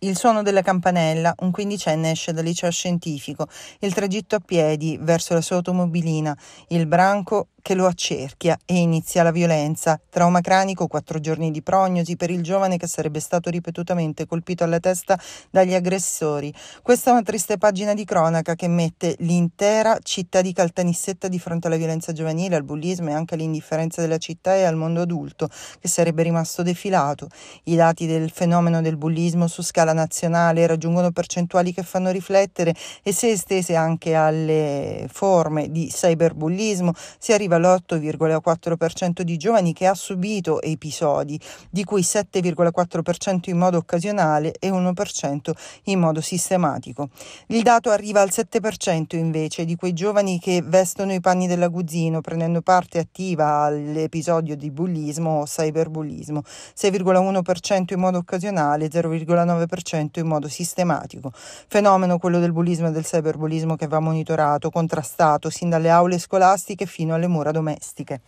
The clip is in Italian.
Il suono della campanella, un quindicenne esce dal liceo scientifico, il tragitto a piedi verso la sua automobilina, il branco che lo accerchia e inizia la violenza. Trauma cranico, quattro giorni di prognosi per il giovane che sarebbe stato ripetutamente colpito alla testa dagli aggressori. Questa è una triste pagina di cronaca che mette l'intera città di Caltanissetta di fronte alla violenza giovanile, al bullismo e anche all'indifferenza della città e al mondo adulto, che sarebbe rimasto defilato. I dati del fenomeno del bullismo su scala nazionale raggiungono percentuali che fanno riflettere e se estese anche alle forme di cyberbullismo si arriva l'8,4% di giovani che ha subito episodi, di cui 7,4% in modo occasionale e 1% in modo sistematico. Il dato arriva al 7% invece di quei giovani che vestono i panni dell'aguzzino prendendo parte attiva all'episodio di bullismo o cyberbullismo, 6,1% in modo occasionale, e 0,9% in modo sistematico. Fenomeno quello del bullismo e del cyberbullismo che va monitorato, contrastato sin dalle aule scolastiche fino alle mura mura domestiche.